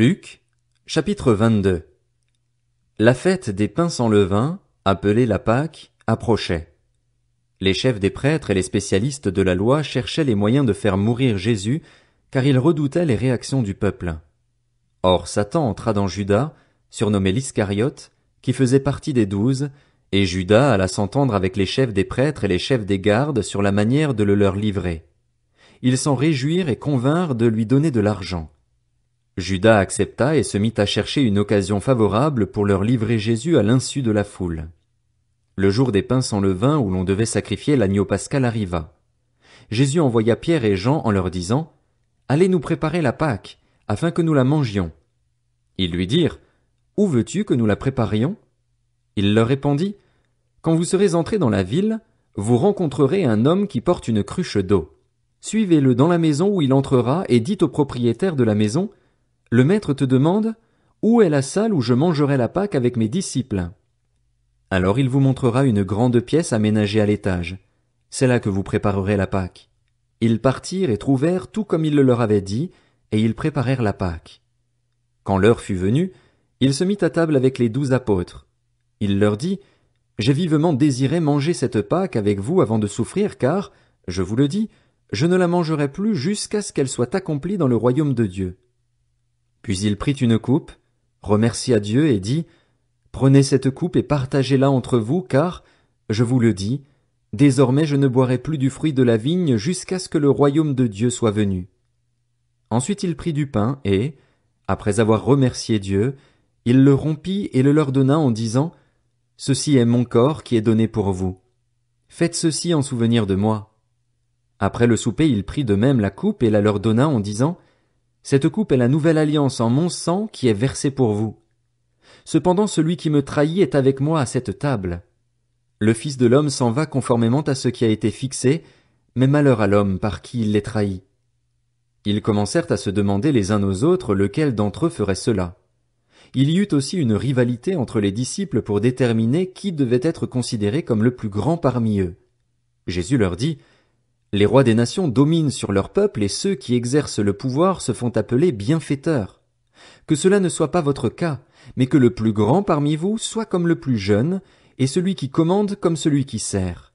Luc, chapitre 22 La fête des pains sans levain, appelée la Pâque, approchait. Les chefs des prêtres et les spécialistes de la loi cherchaient les moyens de faire mourir Jésus, car ils redoutaient les réactions du peuple. Or Satan entra dans Judas, surnommé l'Iscariote, qui faisait partie des douze, et Judas alla s'entendre avec les chefs des prêtres et les chefs des gardes sur la manière de le leur livrer. Ils s'en réjouirent et convinrent de lui donner de l'argent. Judas accepta et se mit à chercher une occasion favorable pour leur livrer Jésus à l'insu de la foule. Le jour des pains sans levain où l'on devait sacrifier l'agneau pascal arriva. Jésus envoya Pierre et Jean en leur disant, Allez nous préparer la Pâque, afin que nous la mangions. Ils lui dirent, Où veux-tu que nous la préparions? Il leur répondit, Quand vous serez entrés dans la ville, vous rencontrerez un homme qui porte une cruche d'eau. Suivez-le dans la maison où il entrera et dites au propriétaire de la maison, le maître te demande Où est la salle où je mangerai la Pâque avec mes disciples Alors il vous montrera une grande pièce aménagée à l'étage. C'est là que vous préparerez la Pâque. Ils partirent et trouvèrent tout comme il le leur avait dit, et ils préparèrent la Pâque. Quand l'heure fut venue, il se mit à table avec les douze apôtres. Il leur dit, J'ai vivement désiré manger cette Pâque avec vous avant de souffrir, car, je vous le dis, je ne la mangerai plus jusqu'à ce qu'elle soit accomplie dans le royaume de Dieu. Puis il prit une coupe, remercia Dieu et dit, Prenez cette coupe et partagez-la entre vous, car, je vous le dis, désormais je ne boirai plus du fruit de la vigne jusqu'à ce que le royaume de Dieu soit venu. Ensuite il prit du pain et, après avoir remercié Dieu, il le rompit et le leur donna en disant, Ceci est mon corps qui est donné pour vous. Faites ceci en souvenir de moi. Après le souper il prit de même la coupe et la leur donna en disant, cette coupe est la nouvelle alliance en mon sang qui est versée pour vous. Cependant celui qui me trahit est avec moi à cette table. Le Fils de l'homme s'en va conformément à ce qui a été fixé, mais malheur à l'homme par qui il les trahit. Ils commencèrent à se demander les uns aux autres lequel d'entre eux ferait cela. Il y eut aussi une rivalité entre les disciples pour déterminer qui devait être considéré comme le plus grand parmi eux. Jésus leur dit, les rois des nations dominent sur leur peuple et ceux qui exercent le pouvoir se font appeler bienfaiteurs. Que cela ne soit pas votre cas, mais que le plus grand parmi vous soit comme le plus jeune, et celui qui commande comme celui qui sert.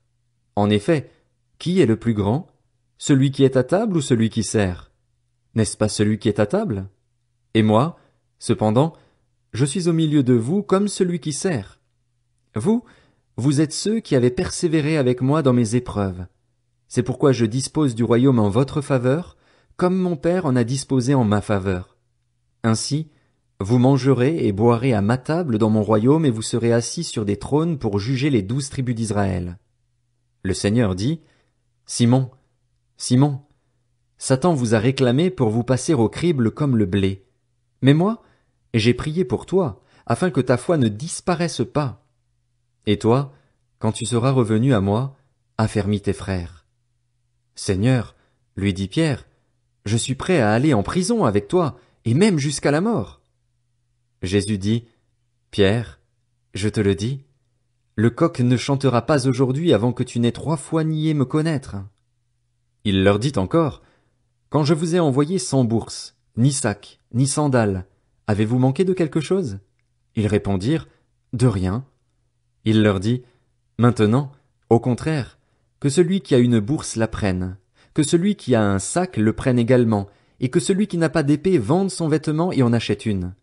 En effet, qui est le plus grand? Celui qui est à table ou celui qui sert? N'est-ce pas celui qui est à table? Et moi, cependant, je suis au milieu de vous comme celui qui sert. Vous, vous êtes ceux qui avez persévéré avec moi dans mes épreuves. C'est pourquoi je dispose du royaume en votre faveur, comme mon Père en a disposé en ma faveur. Ainsi, vous mangerez et boirez à ma table dans mon royaume et vous serez assis sur des trônes pour juger les douze tribus d'Israël. Le Seigneur dit, Simon, Simon, Satan vous a réclamé pour vous passer au crible comme le blé. Mais moi, j'ai prié pour toi, afin que ta foi ne disparaisse pas. Et toi, quand tu seras revenu à moi, affermis tes frères. Seigneur, lui dit Pierre, je suis prêt à aller en prison avec toi, et même jusqu'à la mort. Jésus dit, Pierre, je te le dis, le coq ne chantera pas aujourd'hui avant que tu n'aies trois fois nié me connaître. Il leur dit encore, Quand je vous ai envoyé sans bourse, ni sac, ni sandales, avez-vous manqué de quelque chose? Ils répondirent, De rien. Il leur dit, Maintenant, au contraire, que celui qui a une bourse la prenne, que celui qui a un sac le prenne également, et que celui qui n'a pas d'épée vende son vêtement et en achète une.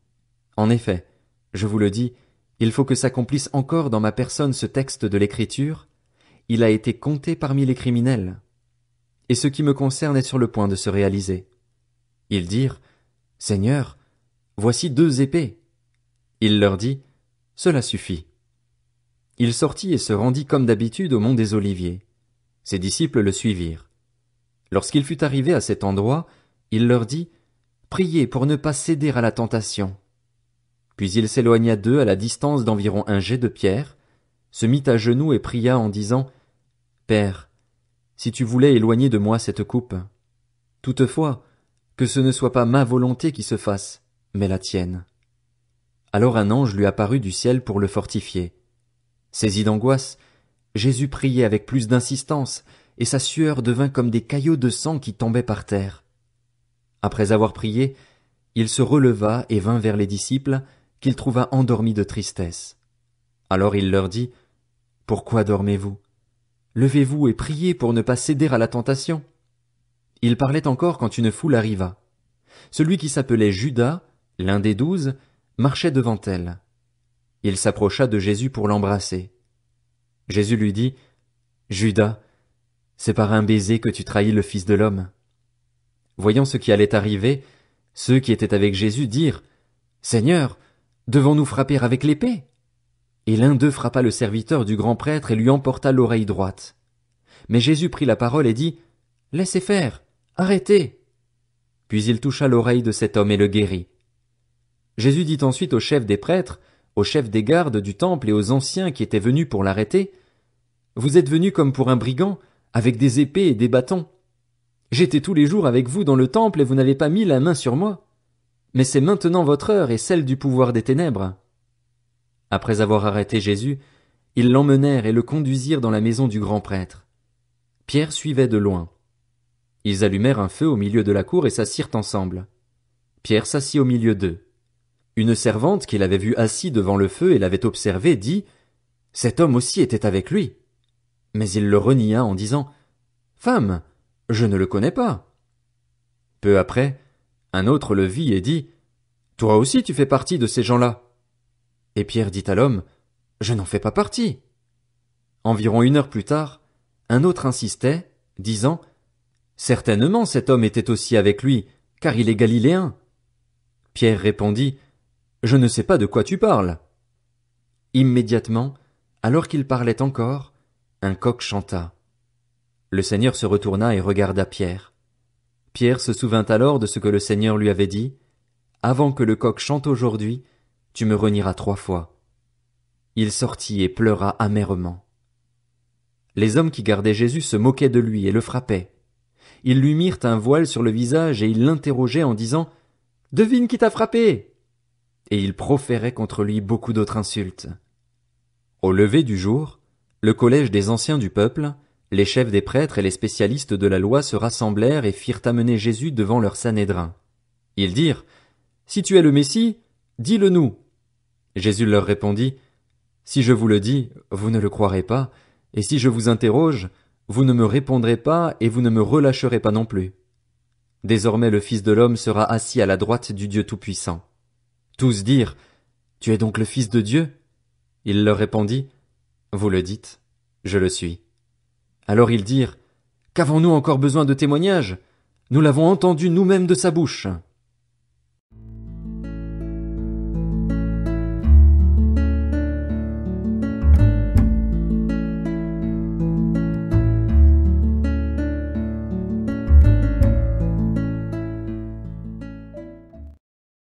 En effet, je vous le dis, il faut que s'accomplisse encore dans ma personne ce texte de l'Écriture, il a été compté parmi les criminels. Et ce qui me concerne est sur le point de se réaliser. Ils dirent, Seigneur, voici deux épées. Il leur dit, Cela suffit. Il sortit et se rendit comme d'habitude au mont des Oliviers. Ses disciples le suivirent. Lorsqu'il fut arrivé à cet endroit, il leur dit Priez pour ne pas céder à la tentation. Puis il s'éloigna d'eux à la distance d'environ un jet de pierre, se mit à genoux et pria en disant Père, si tu voulais éloigner de moi cette coupe, toutefois, que ce ne soit pas ma volonté qui se fasse, mais la tienne. Alors un ange lui apparut du ciel pour le fortifier. Saisi d'angoisse, Jésus priait avec plus d'insistance, et sa sueur devint comme des caillots de sang qui tombaient par terre. Après avoir prié, il se releva et vint vers les disciples, qu'il trouva endormis de tristesse. Alors il leur dit, Pourquoi dormez-vous? Levez-vous et priez pour ne pas céder à la tentation. Il parlait encore quand une foule arriva. Celui qui s'appelait Judas, l'un des douze, marchait devant elle. Il s'approcha de Jésus pour l'embrasser. Jésus lui dit, Judas, c'est par un baiser que tu trahis le Fils de l'homme. Voyant ce qui allait arriver, ceux qui étaient avec Jésus dirent, Seigneur, devons-nous frapper avec l'épée? Et l'un d'eux frappa le serviteur du grand prêtre et lui emporta l'oreille droite. Mais Jésus prit la parole et dit, Laissez faire, arrêtez. Puis il toucha l'oreille de cet homme et le guérit. Jésus dit ensuite au chef des prêtres, au chef des gardes du temple et aux anciens qui étaient venus pour l'arrêter, vous êtes venu comme pour un brigand, avec des épées et des bâtons. J'étais tous les jours avec vous dans le temple et vous n'avez pas mis la main sur moi. Mais c'est maintenant votre heure et celle du pouvoir des ténèbres. Après avoir arrêté Jésus, ils l'emmenèrent et le conduisirent dans la maison du grand prêtre. Pierre suivait de loin. Ils allumèrent un feu au milieu de la cour et s'assirent ensemble. Pierre s'assit au milieu d'eux. Une servante qui l'avait vu assis devant le feu et l'avait observé dit Cet homme aussi était avec lui mais il le renia en disant Femme, je ne le connais pas. Peu après, un autre le vit et dit Toi aussi tu fais partie de ces gens-là. Et Pierre dit à l'homme Je n'en fais pas partie. Environ une heure plus tard, un autre insistait, disant Certainement cet homme était aussi avec lui, car il est galiléen. Pierre répondit Je ne sais pas de quoi tu parles. Immédiatement, alors qu'il parlait encore, un coq chanta. Le Seigneur se retourna et regarda Pierre. Pierre se souvint alors de ce que le Seigneur lui avait dit. Avant que le coq chante aujourd'hui, tu me renieras trois fois. Il sortit et pleura amèrement. Les hommes qui gardaient Jésus se moquaient de lui et le frappaient. Ils lui mirent un voile sur le visage et ils l'interrogeaient en disant Devine qui t'a frappé Et ils proféraient contre lui beaucoup d'autres insultes. Au lever du jour, le collège des anciens du peuple, les chefs des prêtres et les spécialistes de la loi se rassemblèrent et firent amener Jésus devant leur Sanhédrin. Ils dirent, Si tu es le Messie, dis-le nous. Jésus leur répondit, Si je vous le dis, vous ne le croirez pas, et si je vous interroge, vous ne me répondrez pas et vous ne me relâcherez pas non plus. Désormais le Fils de l'homme sera assis à la droite du Dieu Tout-Puissant. Tous dirent, Tu es donc le Fils de Dieu? Il leur répondit, vous le dites, je le suis. Alors ils dirent Qu'avons-nous encore besoin de témoignages Nous l'avons entendu nous-mêmes de sa bouche.